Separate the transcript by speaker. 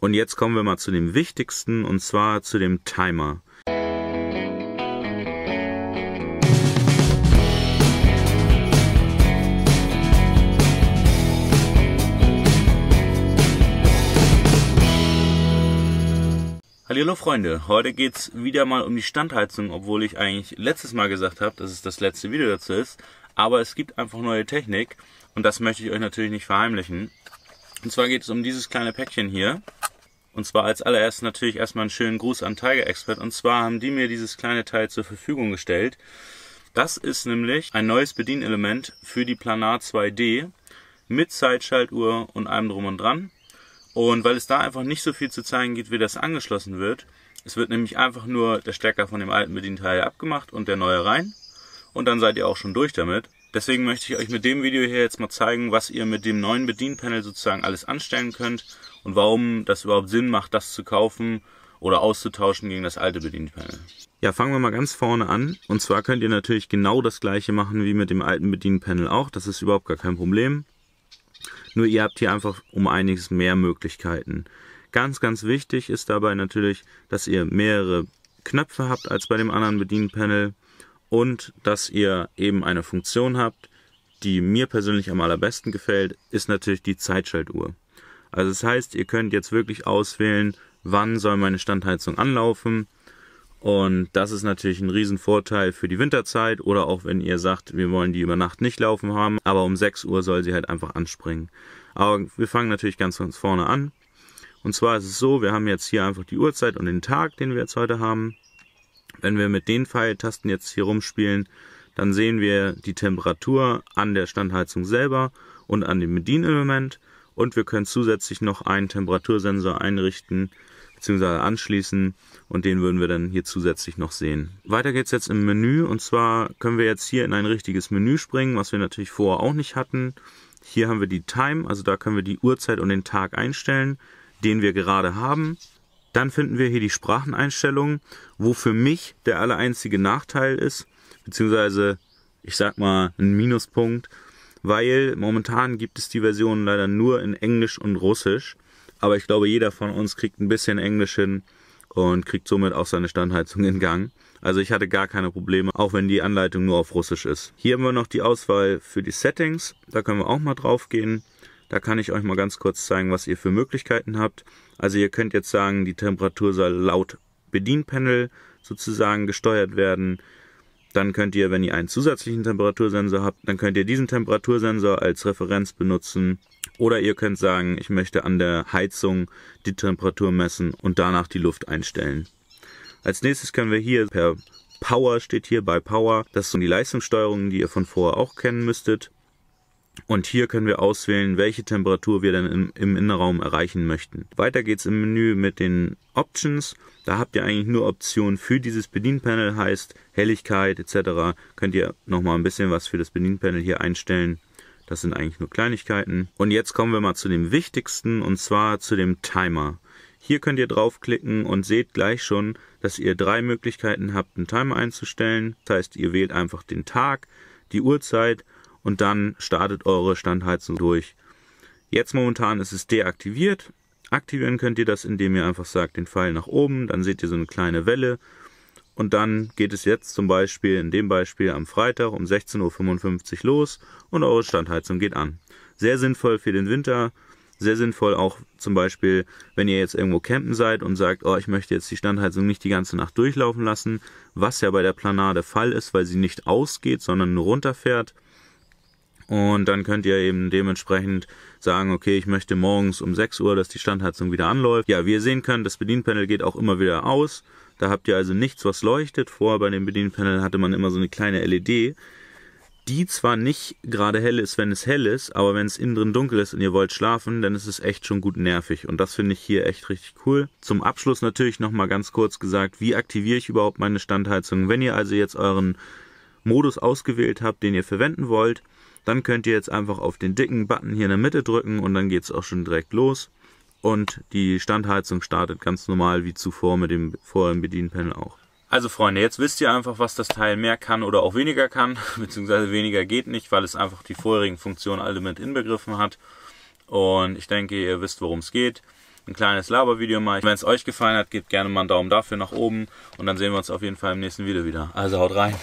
Speaker 1: Und jetzt kommen wir mal zu dem Wichtigsten und zwar zu dem Timer. Hallo Freunde, heute geht es wieder mal um die Standheizung, obwohl ich eigentlich letztes Mal gesagt habe, dass es das letzte Video dazu ist. Aber es gibt einfach neue Technik und das möchte ich euch natürlich nicht verheimlichen. Und zwar geht es um dieses kleine Päckchen hier. Und zwar als allererstes natürlich erstmal einen schönen Gruß an Tiger Expert. Und zwar haben die mir dieses kleine Teil zur Verfügung gestellt. Das ist nämlich ein neues Bedienelement für die Planar 2D mit Zeitschaltuhr und allem drum und dran. Und weil es da einfach nicht so viel zu zeigen gibt, wie das angeschlossen wird, es wird nämlich einfach nur der Stecker von dem alten Bedienteil abgemacht und der neue rein. Und dann seid ihr auch schon durch damit. Deswegen möchte ich euch mit dem Video hier jetzt mal zeigen, was ihr mit dem neuen Bedienpanel sozusagen alles anstellen könnt und warum das überhaupt Sinn macht, das zu kaufen oder auszutauschen gegen das alte Bedienpanel. Ja, fangen wir mal ganz vorne an. Und zwar könnt ihr natürlich genau das gleiche machen wie mit dem alten Bedienpanel auch. Das ist überhaupt gar kein Problem. Nur ihr habt hier einfach um einiges mehr Möglichkeiten. Ganz, ganz wichtig ist dabei natürlich, dass ihr mehrere Knöpfe habt als bei dem anderen Bedienpanel und dass ihr eben eine Funktion habt, die mir persönlich am allerbesten gefällt, ist natürlich die Zeitschaltuhr. Also das heißt, ihr könnt jetzt wirklich auswählen, wann soll meine Standheizung anlaufen. Und das ist natürlich ein Riesenvorteil für die Winterzeit oder auch wenn ihr sagt, wir wollen die über Nacht nicht laufen haben, aber um 6 Uhr soll sie halt einfach anspringen. Aber wir fangen natürlich ganz, ganz vorne an. Und zwar ist es so, wir haben jetzt hier einfach die Uhrzeit und den Tag, den wir jetzt heute haben. Wenn wir mit den Pfeiltasten jetzt hier rumspielen, dann sehen wir die Temperatur an der Standheizung selber und an dem Bedienelement und wir können zusätzlich noch einen Temperatursensor einrichten bzw. anschließen und den würden wir dann hier zusätzlich noch sehen. Weiter geht's jetzt im Menü und zwar können wir jetzt hier in ein richtiges Menü springen, was wir natürlich vorher auch nicht hatten. Hier haben wir die Time, also da können wir die Uhrzeit und den Tag einstellen, den wir gerade haben. Dann finden wir hier die Spracheneinstellungen, wo für mich der alle Nachteil ist, beziehungsweise ich sag mal ein Minuspunkt, weil momentan gibt es die Version leider nur in Englisch und Russisch. Aber ich glaube, jeder von uns kriegt ein bisschen Englisch hin und kriegt somit auch seine Standheizung in Gang. Also ich hatte gar keine Probleme, auch wenn die Anleitung nur auf Russisch ist. Hier haben wir noch die Auswahl für die Settings. Da können wir auch mal drauf gehen. Da kann ich euch mal ganz kurz zeigen, was ihr für Möglichkeiten habt. Also ihr könnt jetzt sagen, die Temperatur soll laut Bedienpanel sozusagen gesteuert werden. Dann könnt ihr, wenn ihr einen zusätzlichen Temperatursensor habt, dann könnt ihr diesen Temperatursensor als Referenz benutzen. Oder ihr könnt sagen, ich möchte an der Heizung die Temperatur messen und danach die Luft einstellen. Als nächstes können wir hier per Power steht hier bei Power. Das sind die Leistungssteuerungen, die ihr von vorher auch kennen müsstet. Und hier können wir auswählen, welche Temperatur wir dann im, im Innenraum erreichen möchten. Weiter geht's im Menü mit den Options. Da habt ihr eigentlich nur Optionen für dieses Bedienpanel, heißt Helligkeit etc. Könnt ihr nochmal ein bisschen was für das Bedienpanel hier einstellen. Das sind eigentlich nur Kleinigkeiten. Und jetzt kommen wir mal zu dem Wichtigsten und zwar zu dem Timer. Hier könnt ihr draufklicken und seht gleich schon, dass ihr drei Möglichkeiten habt, einen Timer einzustellen. Das heißt, ihr wählt einfach den Tag, die Uhrzeit und dann startet eure Standheizung durch. Jetzt momentan ist es deaktiviert. Aktivieren könnt ihr das, indem ihr einfach sagt, den Pfeil nach oben, dann seht ihr so eine kleine Welle. Und dann geht es jetzt zum Beispiel, in dem Beispiel am Freitag um 16.55 Uhr los und eure Standheizung geht an. Sehr sinnvoll für den Winter, sehr sinnvoll auch zum Beispiel, wenn ihr jetzt irgendwo campen seid und sagt, oh, ich möchte jetzt die Standheizung nicht die ganze Nacht durchlaufen lassen, was ja bei der Planar der Fall ist, weil sie nicht ausgeht, sondern nur runterfährt. Und dann könnt ihr eben dementsprechend sagen, okay, ich möchte morgens um 6 Uhr, dass die Standheizung wieder anläuft. Ja, wie ihr sehen könnt, das Bedienpanel geht auch immer wieder aus. Da habt ihr also nichts, was leuchtet. Vorher bei dem Bedienpanel hatte man immer so eine kleine LED, die zwar nicht gerade hell ist, wenn es hell ist, aber wenn es innen drin dunkel ist und ihr wollt schlafen, dann ist es echt schon gut nervig. Und das finde ich hier echt richtig cool. Zum Abschluss natürlich nochmal ganz kurz gesagt, wie aktiviere ich überhaupt meine Standheizung? Wenn ihr also jetzt euren Modus ausgewählt habt, den ihr verwenden wollt, dann könnt ihr jetzt einfach auf den dicken Button hier in der Mitte drücken und dann geht es auch schon direkt los. Und die Standheizung startet ganz normal wie zuvor mit dem vorherigen Bedienpanel auch. Also Freunde, jetzt wisst ihr einfach, was das Teil mehr kann oder auch weniger kann, beziehungsweise weniger geht nicht, weil es einfach die vorherigen Funktionen alle mit inbegriffen hat. Und ich denke, ihr wisst, worum es geht. Ein kleines Labervideo mal. Wenn es euch gefallen hat, gebt gerne mal einen Daumen dafür nach oben. Und dann sehen wir uns auf jeden Fall im nächsten Video wieder. Also haut rein.